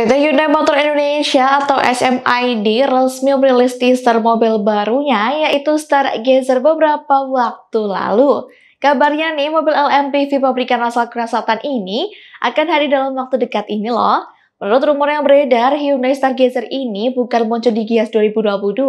PT Hyundai Motor Indonesia atau SMID resmi merilis teaser mobil barunya yaitu Star Gazer beberapa waktu lalu. Kabarnya nih mobil LMPV pabrikan asal Korea ini akan hadir dalam waktu dekat ini loh. Menurut rumor yang beredar, Hyundai Star Gazer ini bukan muncul di Gias 2022,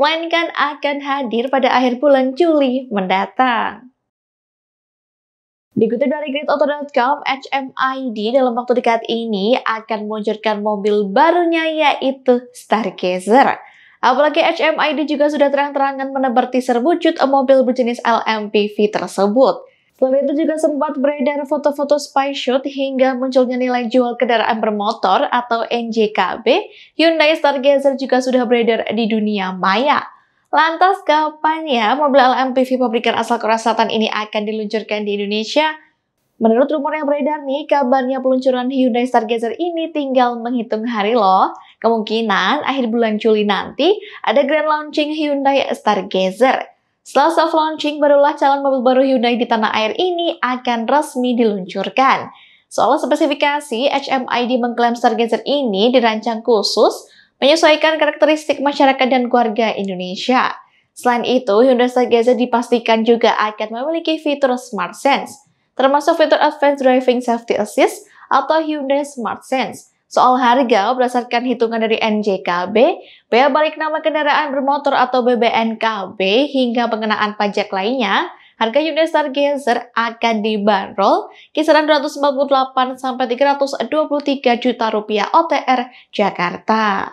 melainkan akan hadir pada akhir bulan Juli mendatang. Dikutip dari GridAuto.com, HMID dalam waktu dekat ini akan meluncurkan mobil barunya yaitu Stargazer. Apalagi HMID juga sudah terang-terangan menebar teaser wujud mobil berjenis LMPV tersebut. Selain itu juga sempat beredar foto-foto spy shoot hingga munculnya nilai jual kendaraan bermotor atau NJKB, Hyundai Stargazer juga sudah beredar di dunia maya. Lantas kapan ya mobil LMPV pabrikan asal Korea Selatan ini akan diluncurkan di Indonesia? Menurut rumor yang beredar nih, kabarnya peluncuran Hyundai Stargazer ini tinggal menghitung hari loh. Kemungkinan akhir bulan Juli nanti ada grand launching Hyundai Stargazer. Setelah soft launching, barulah calon mobil baru Hyundai di tanah air ini akan resmi diluncurkan. Soal spesifikasi, HMID mengklaim Stargazer ini dirancang khusus menyesuaikan karakteristik masyarakat dan keluarga Indonesia. Selain itu, Hyundai Stargazer dipastikan juga akan memiliki fitur Smart Sense, termasuk fitur Advanced Driving Safety Assist atau Hyundai Smart Sense. Soal harga, berdasarkan hitungan dari NJKB, bea balik nama kendaraan bermotor atau BBNKB hingga pengenaan pajak lainnya, harga Hyundai Stargazer akan dibanderol kisaran 248 sampai 323 juta rupiah OTR Jakarta.